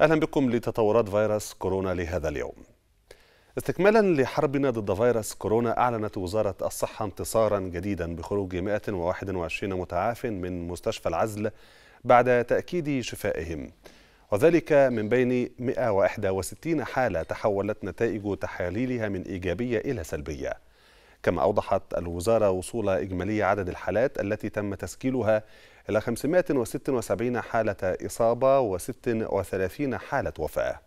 أهلا بكم لتطورات فيروس كورونا لهذا اليوم استكمالا لحربنا ضد فيروس كورونا أعلنت وزارة الصحة انتصارا جديدا بخروج 121 متعاف من مستشفى العزل بعد تأكيد شفائهم وذلك من بين 161 حالة تحولت نتائج تحاليلها من إيجابية إلى سلبية كما أوضحت الوزارة وصول إجمالي عدد الحالات التي تم تسجيلها إلى 576 حالة إصابة و36 حالة وفاة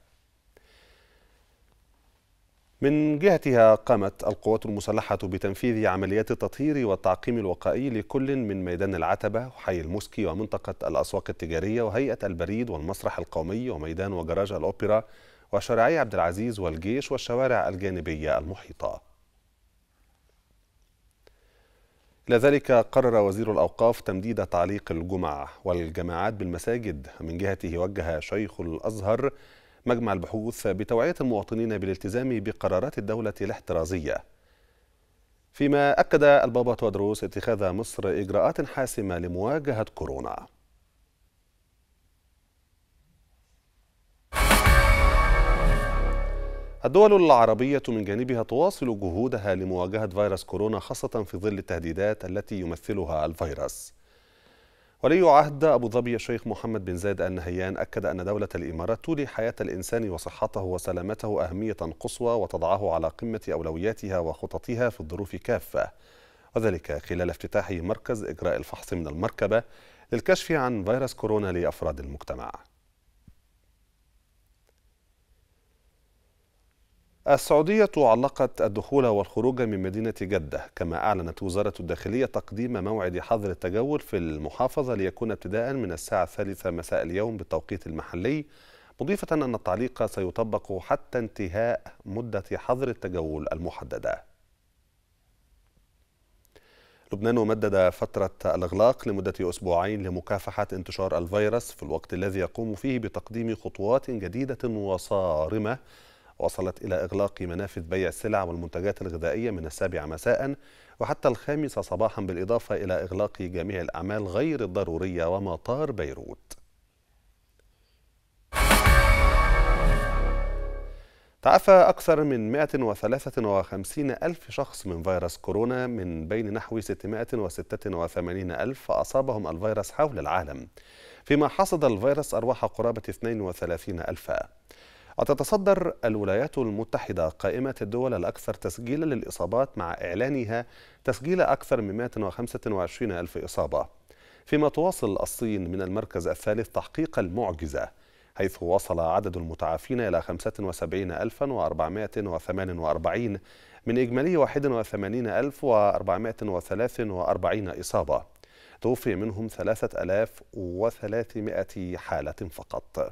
من جهتها قامت القوات المسلحة بتنفيذ عمليات التطهير والتعقيم الوقائي لكل من ميدان العتبة وحي المسكي ومنطقة الأسواق التجارية وهيئة البريد والمسرح القومي وميدان وجراج الأوبرا وشارعي عبد العزيز والجيش والشوارع الجانبية المحيطة لذلك قرر وزير الأوقاف تمديد تعليق الجمع والجماعات بالمساجد من جهته وجه شيخ الأزهر مجمع البحوث بتوعية المواطنين بالالتزام بقرارات الدولة الاحترازية فيما أكد البابا تودروس اتخاذ مصر إجراءات حاسمة لمواجهة كورونا الدول العربية من جانبها تواصل جهودها لمواجهة فيروس كورونا خاصة في ظل التهديدات التي يمثلها الفيروس. ولي عهد أبو ظبي الشيخ محمد بن زايد النهيان أكد أن دولة الإمارات تولي حياة الإنسان وصحته وسلامته أهمية قصوى وتضعه على قمة أولوياتها وخططها في الظروف كافة. وذلك خلال افتتاح مركز إجراء الفحص من المركبة للكشف عن فيروس كورونا لأفراد المجتمع. السعودية علقت الدخول والخروج من مدينة جدة كما أعلنت وزارة الداخلية تقديم موعد حظر التجول في المحافظة ليكون ابتداء من الساعة الثالثة مساء اليوم بالتوقيت المحلي مضيفة أن التعليق سيطبق حتى انتهاء مدة حظر التجول المحددة لبنان مدد فترة الإغلاق لمدة أسبوعين لمكافحة انتشار الفيروس في الوقت الذي يقوم فيه بتقديم خطوات جديدة وصارمة وصلت إلى إغلاق منافذ بيع السلع والمنتجات الغذائية من السابعة مساء وحتى الخامسة صباحا بالإضافة إلى إغلاق جميع الأعمال غير الضرورية ومطار بيروت تعافى أكثر من 153 ألف شخص من فيروس كورونا من بين نحو 686 ألف أصابهم الفيروس حول العالم فيما حصد الفيروس أرواح قرابة 32 ألفا وتتصدر الولايات المتحدة قائمة الدول الأكثر تسجيلا للإصابات مع إعلانها تسجيل أكثر من 125 ألف إصابة فيما تواصل الصين من المركز الثالث تحقيق المعجزة حيث وصل عدد المتعافين إلى 75448 من إجمالي 81443 إصابة توفي منهم 3300 حالة فقط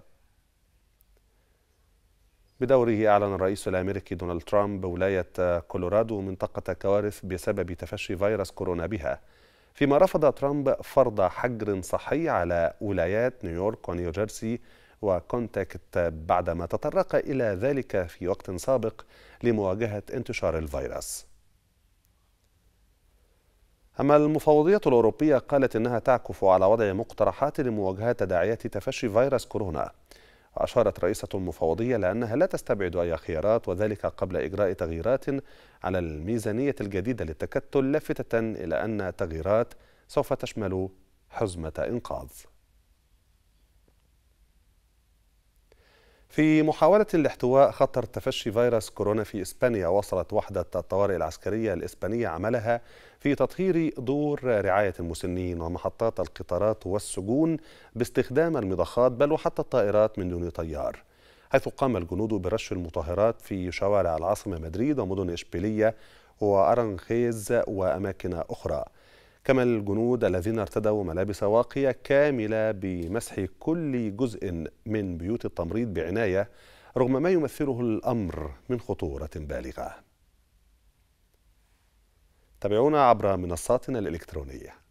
بدوره أعلن الرئيس الأمريكي دونالد ترامب ولاية كولورادو منطقة كوارث بسبب تفشي فيروس كورونا بها فيما رفض ترامب فرض حجر صحي على ولايات نيويورك ونيوجيرسي وكونتاكت بعدما تطرق إلى ذلك في وقت سابق لمواجهة انتشار الفيروس أما المفوضية الأوروبية قالت إنها تعكف على وضع مقترحات لمواجهة تداعيات تفشي فيروس كورونا وأشارت رئيسة المفوضية لأنها لا تستبعد أي خيارات وذلك قبل إجراء تغييرات على الميزانية الجديدة للتكتل لافتة إلى أن التغييرات سوف تشمل حزمة إنقاذ في محاولة لاحتواء خطر تفشي فيروس كورونا في إسبانيا وصلت وحدة الطوارئ العسكرية الإسبانية عملها في تطهير دور رعاية المسنين ومحطات القطارات والسجون باستخدام المضخات بل وحتى الطائرات من دون طيار حيث قام الجنود برش المطهرات في شوارع العاصمة مدريد ومدن إشبيلية وأرنخيز وأماكن أخرى كما الجنود الذين ارتدوا ملابس واقية كاملة بمسح كل جزء من بيوت التمريض بعناية رغم ما يمثله الأمر من خطورة بالغة تابعونا عبر منصاتنا الإلكترونية